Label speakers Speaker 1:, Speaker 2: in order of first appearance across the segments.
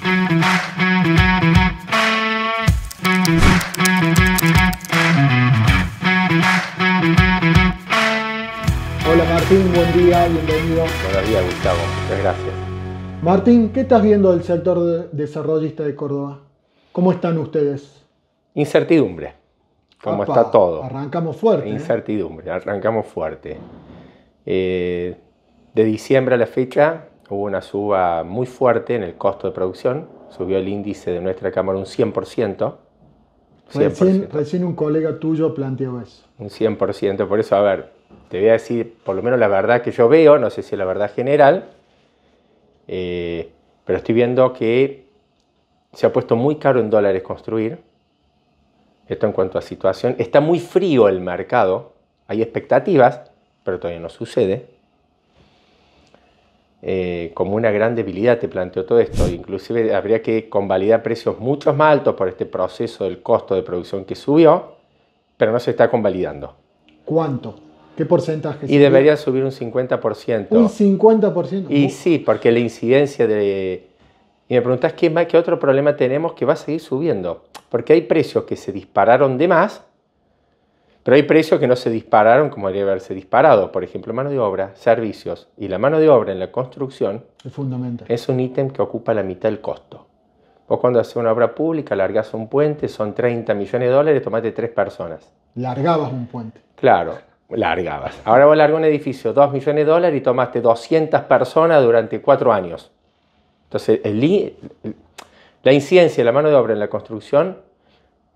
Speaker 1: Hola Martín, buen día, bienvenido. Buenos días Gustavo, muchas gracias.
Speaker 2: Martín, ¿qué estás viendo del sector desarrollista de Córdoba? ¿Cómo están ustedes?
Speaker 1: Incertidumbre, como está todo. Arrancamos fuerte. ¿eh? Incertidumbre, arrancamos fuerte. Eh, de diciembre a la fecha hubo una suba muy fuerte en el costo de producción, subió el índice de nuestra cámara un 100%. Recién,
Speaker 2: recién, un colega tuyo planteó eso.
Speaker 1: Un 100%, por eso, a ver, te voy a decir por lo menos la verdad que yo veo, no sé si es la verdad general, eh, pero estoy viendo que se ha puesto muy caro en dólares construir. Esto en cuanto a situación. Está muy frío el mercado, hay expectativas, pero todavía no sucede. Eh, como una gran debilidad, te planteó todo esto. Inclusive habría que convalidar precios mucho más altos por este proceso del costo de producción que subió, pero no se está convalidando.
Speaker 2: ¿Cuánto? ¿Qué porcentaje? Y debería
Speaker 1: subir un 50%. ¿Un 50%? Y sí, porque la incidencia de... Y me preguntás qué, más, qué otro problema tenemos que va a seguir subiendo, porque hay precios que se dispararon de más pero hay precios que no se dispararon como debería haberse disparado. Por ejemplo, mano de obra, servicios. Y la mano de obra en la construcción
Speaker 2: es, fundamental.
Speaker 1: es un ítem que ocupa la mitad del costo. Vos cuando haces una obra pública, largas un puente, son 30 millones de dólares, tomaste tres personas.
Speaker 2: Largabas un puente.
Speaker 1: Claro, largabas. Ahora vos largas un edificio, 2 millones de dólares y tomaste 200 personas durante cuatro años. Entonces, la incidencia de la mano de obra en la construcción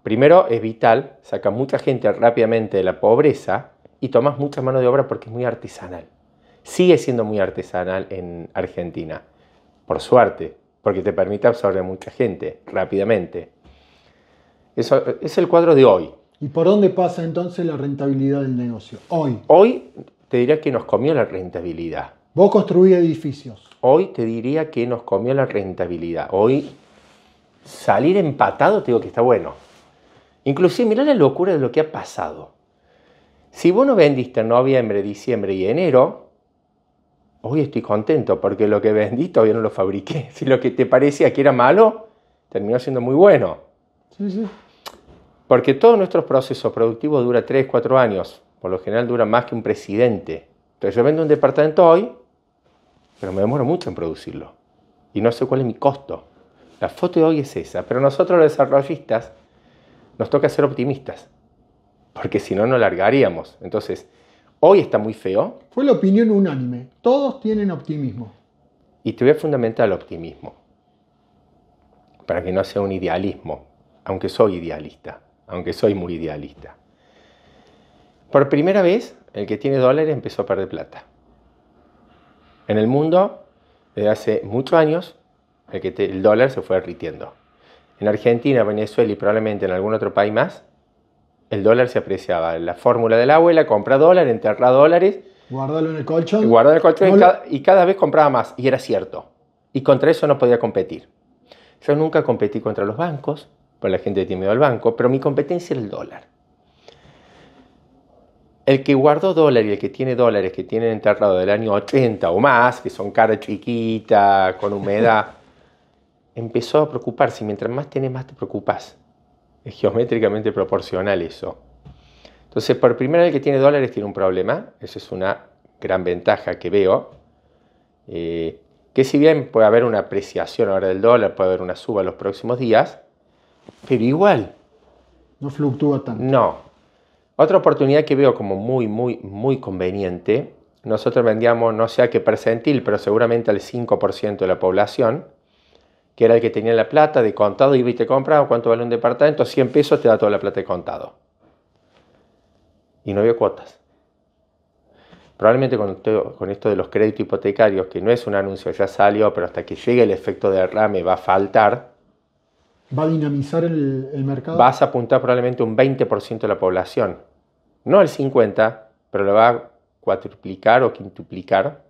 Speaker 1: primero es vital, saca mucha gente rápidamente de la pobreza y tomas mucha mano de obra porque es muy artesanal. Sigue siendo muy artesanal en Argentina, por suerte, porque te permite absorber mucha gente rápidamente. Eso es el cuadro de hoy.
Speaker 2: ¿Y por dónde pasa entonces la rentabilidad del negocio? Hoy.
Speaker 1: Hoy te diría que nos comió la rentabilidad. Vos construís edificios. Hoy te diría que nos comió la rentabilidad. Hoy salir empatado te digo que está bueno. Inclusive, mira la locura de lo que ha pasado. Si vos no vendiste en noviembre, diciembre y enero, hoy estoy contento porque lo que vendí todavía no lo fabriqué. Si lo que te parecía que era malo, terminó siendo muy bueno. Porque todos nuestros procesos productivos dura 3, 4 años. Por lo general dura más que un presidente. Entonces yo vendo un departamento hoy, pero me demoro mucho en producirlo. Y no sé cuál es mi costo. La foto de hoy es esa, pero nosotros los desarrollistas nos toca ser optimistas, porque si no, no largaríamos. Entonces, hoy está muy feo. Fue
Speaker 2: la opinión unánime. Todos tienen optimismo.
Speaker 1: Y te voy a fundamentar el optimismo, para que no sea un idealismo, aunque soy idealista, aunque soy muy idealista. Por primera vez, el que tiene dólares empezó a perder plata. En el mundo, desde hace muchos años, el, que el dólar se fue derritiendo. En Argentina, Venezuela y probablemente en algún otro país más, el dólar se apreciaba. La fórmula de la abuela, compra dólar, enterra dólares. Guardalo en el colchón. en y, cada, vez compraba más. Y era cierto. Y contra eso no podía competir. Yo nunca competí contra los bancos, porque la gente tiene miedo al banco, pero mi competencia era el dólar. El que guardó dólar y el que tiene dólares que tienen enterrado del año 80 o más, que son cara chiquita, con humedad, empezó a preocuparse. Mientras más tenés, más te preocupas. Es geométricamente proporcional eso. Entonces, por primera vez que tiene dólares tiene un problema. esa es una gran ventaja que veo. Eh, que si bien puede haber una apreciación ahora del dólar, puede haber una suba en los próximos días, pero igual. No fluctúa tanto. No. Otra oportunidad que veo como muy, muy, muy conveniente, nosotros vendíamos no sé a qué percentil, pero seguramente al 5% de la población, que era el que tenía la plata de contado, y te comprado cuánto vale un departamento, 100 pesos te da toda la plata de contado. Y no había cuotas. Probablemente con, esto de los créditos hipotecarios, que no es un anuncio, ya salió, pero hasta que llegue el efecto de derrame va a faltar.
Speaker 2: ¿Va a dinamizar el, el mercado? Vas
Speaker 1: a apuntar probablemente un 20% de la población. No al 50%, pero lo va a cuatriplicar o quintuplicar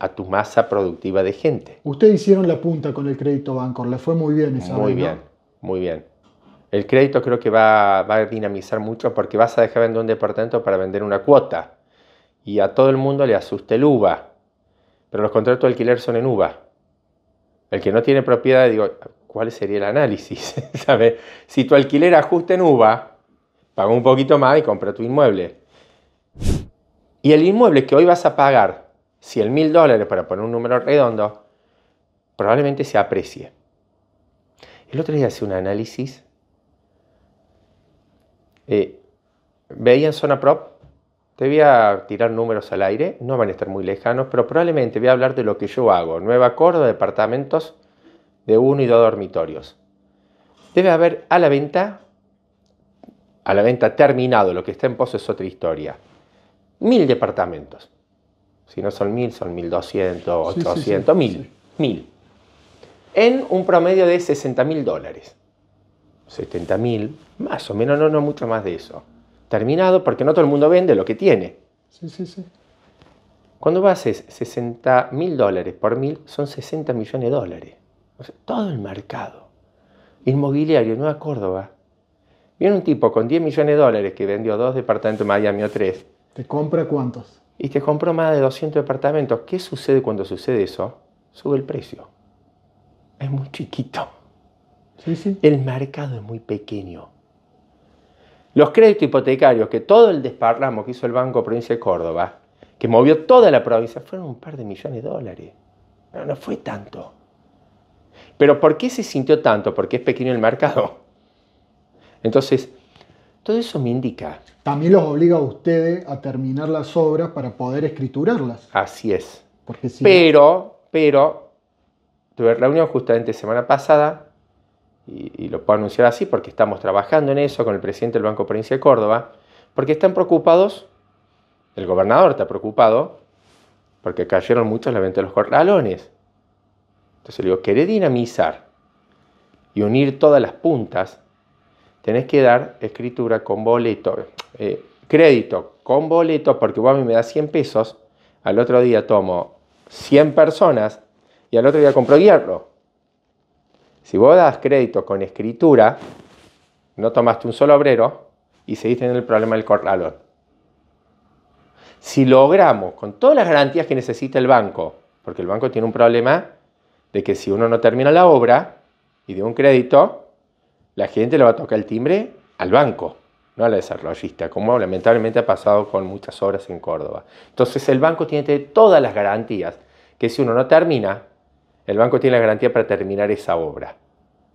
Speaker 1: a tu masa productiva de gente.
Speaker 2: Ustedes hicieron la punta con el crédito Bancor, le fue muy bien esa Muy bien,
Speaker 1: muy bien. El crédito creo que va, a dinamizar mucho porque vas a dejar vender un departamento para vender una cuota. Y a todo el mundo le asuste el UVA. Pero los contratos de alquiler son en UVA. El que no tiene propiedad, digo, ¿cuál sería el análisis? sabe Si tu alquiler ajusta en UVA, paga un poquito más y compra tu inmueble. Y el inmueble que hoy vas a pagar si el mil dólares, para poner un número redondo, probablemente se aprecie. El otro día hace un análisis. Eh, veía en zona prop. Te voy a tirar números al aire, no van a estar muy lejanos, pero probablemente voy a hablar de lo que yo hago. Nueva de departamentos de uno y dos dormitorios. Debe haber a la venta, a la venta terminado, lo que está en pozo es otra historia. Mil departamentos. Si no son mil, son 1200, 800, mil, mil. En un promedio de 60 mil dólares. 70 mil, más o menos, no, no mucho más de eso. Terminado, porque no todo el mundo vende lo que tiene. Sí, sí, sí. Cuando haces 60 mil dólares por mil, son 60 millones de dólares. todo el mercado. Inmobiliario, Nueva Córdoba. Viene un tipo con 10 millones de dólares que vendió dos departamentos en Miami o tres. ¿Te compra cuántos? y te compró más de 200 departamentos. ¿Qué sucede cuando sucede eso? Sube el precio. Es muy chiquito. El mercado es muy pequeño. Los créditos hipotecarios, que todo el desparramo que hizo el Banco Provincia de Córdoba, que movió toda la provincia, fueron un par de millones de dólares. Pero no fue tanto. Pero ¿por qué se sintió tanto? Porque es pequeño el mercado. Entonces, todo eso me indica.
Speaker 2: También los obliga a ustedes a terminar las obras para poder escriturarlas.
Speaker 1: Así es. Porque si pero, pero, tuve reunión justamente semana pasada, y, lo puedo anunciar así porque estamos trabajando en eso con el presidente del Banco Provincia de Córdoba, porque están preocupados, el gobernador está preocupado, porque cayeron muchos la venta de los corralones. Entonces le digo, querer dinamizar y unir todas las puntas tenés que dar escritura con boleto, eh, crédito con boleto, porque vos a mí me das 100 pesos, al otro día tomo 100 personas y al otro día compro hierro. Si vos das crédito con escritura, no tomaste un solo obrero y seguís teniendo el problema del corralón. Si logramos, con todas las garantías que necesita el banco, porque el banco tiene un problema de que si uno no termina la obra y de un crédito, la gente le va a tocar el timbre al banco, no a la desarrollista, como lamentablemente ha pasado con muchas obras en Córdoba. Entonces el banco tiene todas las garantías, que si uno no termina, el banco tiene la garantía para terminar esa obra.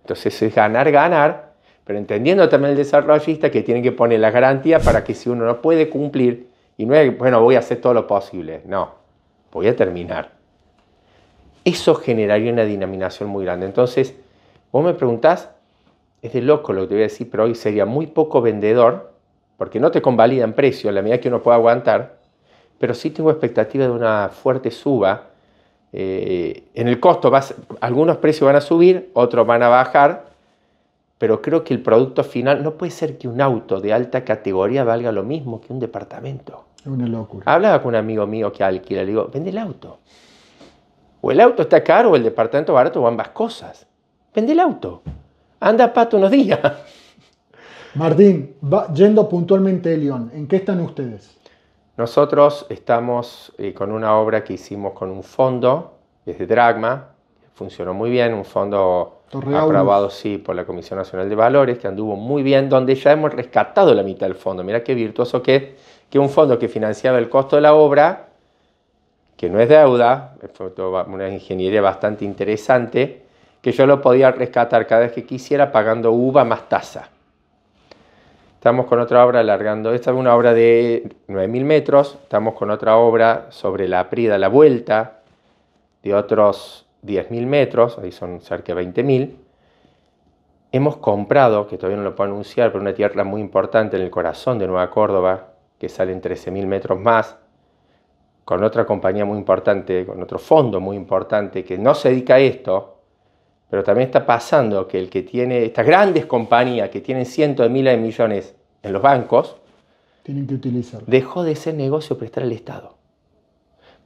Speaker 1: Entonces es ganar, ganar, pero entendiendo también el desarrollista que tiene que poner la garantía para que si uno no puede cumplir, y no es, bueno, voy a hacer todo lo posible, no, voy a terminar. Eso generaría una dinaminación muy grande. Entonces, vos me preguntás, es de loco lo que te voy a decir, pero hoy sería muy poco vendedor, porque no te convalidan precio en la medida que uno pueda aguantar, pero sí tengo expectativa de una fuerte suba. Eh, en el costo, algunos precios van a subir, otros van a bajar, pero creo que el producto final no puede ser que un auto de alta categoría valga lo mismo que un departamento.
Speaker 2: Es una locura.
Speaker 1: Hablaba con un amigo mío que alquila, le digo, vende el auto. O el auto está caro, o el departamento barato, o ambas cosas. Vende el auto. Anda, Pato, unos días. Martín,
Speaker 2: va, yendo puntualmente de León, ¿en qué están ustedes?
Speaker 1: Nosotros estamos eh, con una obra que hicimos con un fondo, es de Dragma, funcionó muy bien, un fondo aprobado sí por la Comisión Nacional de Valores, que anduvo muy bien, donde ya hemos rescatado la mitad del fondo. Mira qué virtuoso que es, que un fondo que financiaba el costo de la obra, que no es deuda, fue una ingeniería bastante interesante, que yo lo podía rescatar cada vez que quisiera pagando uva más tasa. Estamos con otra obra alargando. Esta es una obra de 9.000 metros. Estamos con otra obra sobre la Prida La Vuelta, de otros 10.000 metros. Ahí son cerca de 20.000. Hemos comprado, que todavía no lo puedo anunciar, pero una tierra muy importante en el corazón de Nueva Córdoba, que salen 13.000 metros más, con otra compañía muy importante, con otro fondo muy importante que no se dedica a esto, pero también está pasando que el que tiene estas grandes compañías que tienen cientos de miles de millones en los bancos, tienen que Dejó de ser negocio prestar al Estado.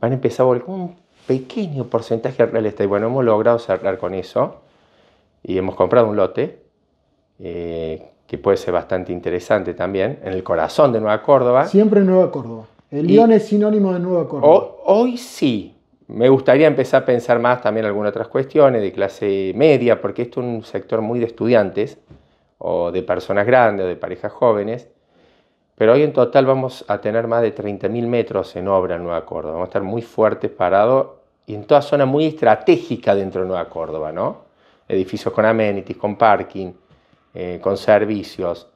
Speaker 1: Van a empezar a volver un pequeño porcentaje al Estado. Y bueno, hemos logrado cerrar con eso y hemos comprado un lote eh, que puede ser bastante interesante también en el corazón de Nueva Córdoba. Siempre
Speaker 2: Nueva Córdoba. El León es sinónimo de Nueva Córdoba.
Speaker 1: hoy sí, me gustaría empezar a pensar más también algunas otras cuestiones de clase media, porque esto es un sector muy de estudiantes o de personas grandes o de parejas jóvenes. Pero hoy en total vamos a tener más de 30.000 metros en obra en Nueva Córdoba. Vamos a estar muy fuertes parados y en toda zona muy estratégica dentro de Nueva Córdoba, ¿no? Edificios con amenities, con parking, eh, con servicios.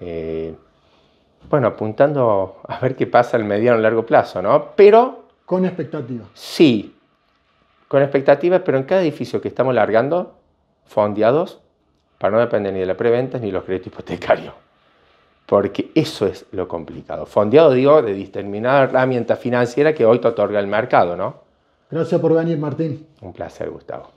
Speaker 1: Eh, bueno, apuntando a ver qué pasa el mediano y largo plazo, ¿no? Pero con expectativas. Sí, con expectativas, pero en cada edificio que estamos largando, fondeados, para no depender ni de la preventa ni de los créditos hipotecarios. Porque eso es lo complicado. Fondeado, digo, de determinada herramienta financiera que hoy te otorga el mercado, ¿no?
Speaker 2: Gracias por venir, Martín.
Speaker 1: Un placer, Gustavo.